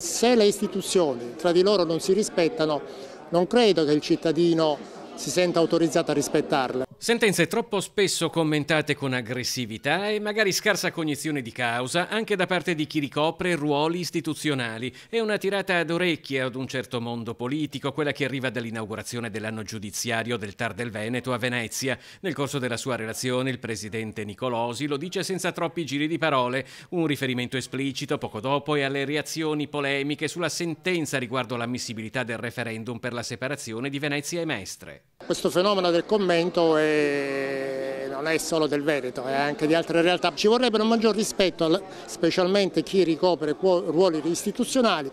Se le istituzioni tra di loro non si rispettano, non credo che il cittadino si senta autorizzato a rispettarle. Sentenze troppo spesso commentate con aggressività e magari scarsa cognizione di causa anche da parte di chi ricopre ruoli istituzionali e una tirata ad orecchie ad un certo mondo politico, quella che arriva dall'inaugurazione dell'anno giudiziario del Tar del Veneto a Venezia. Nel corso della sua relazione il presidente Nicolosi lo dice senza troppi giri di parole, un riferimento esplicito poco dopo e alle reazioni polemiche sulla sentenza riguardo l'ammissibilità del referendum per la separazione di Venezia e Mestre. Questo fenomeno del commento è eh, non è solo del Veneto, è anche di altre realtà. Ci vorrebbe un maggior rispetto, specialmente chi ricopre ruoli istituzionali,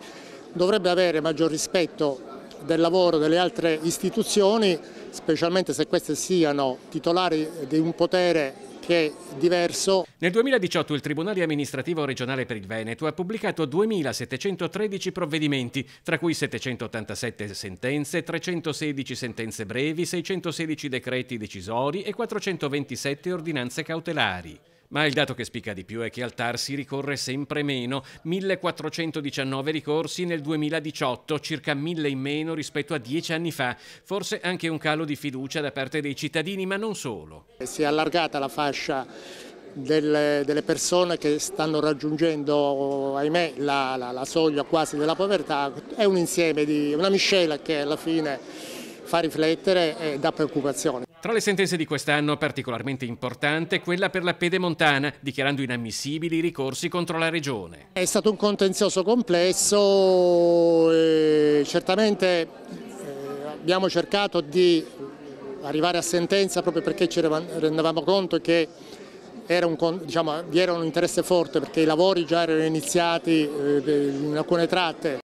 dovrebbe avere maggior rispetto del lavoro delle altre istituzioni, specialmente se queste siano titolari di un potere che è diverso. Nel 2018 il Tribunale amministrativo regionale per il Veneto ha pubblicato 2.713 provvedimenti, tra cui 787 sentenze, 316 sentenze brevi, 616 decreti decisori e 427 ordinanze cautelari. Ma il dato che spicca di più è che al TAR si ricorre sempre meno, 1419 ricorsi nel 2018, circa 1000 in meno rispetto a dieci anni fa, forse anche un calo di fiducia da parte dei cittadini, ma non solo. Si è allargata la fascia delle, delle persone che stanno raggiungendo, ahimè, la, la, la soglia quasi della povertà, è un insieme di una miscela che alla fine fa riflettere e dà preoccupazione. Tra le sentenze di quest'anno particolarmente importante quella per la Pedemontana, dichiarando inammissibili i ricorsi contro la Regione. È stato un contenzioso complesso, certamente eh, abbiamo cercato di arrivare a sentenza proprio perché ci rendevamo conto che era un, diciamo, vi era un interesse forte perché i lavori già erano iniziati eh, in alcune tratte.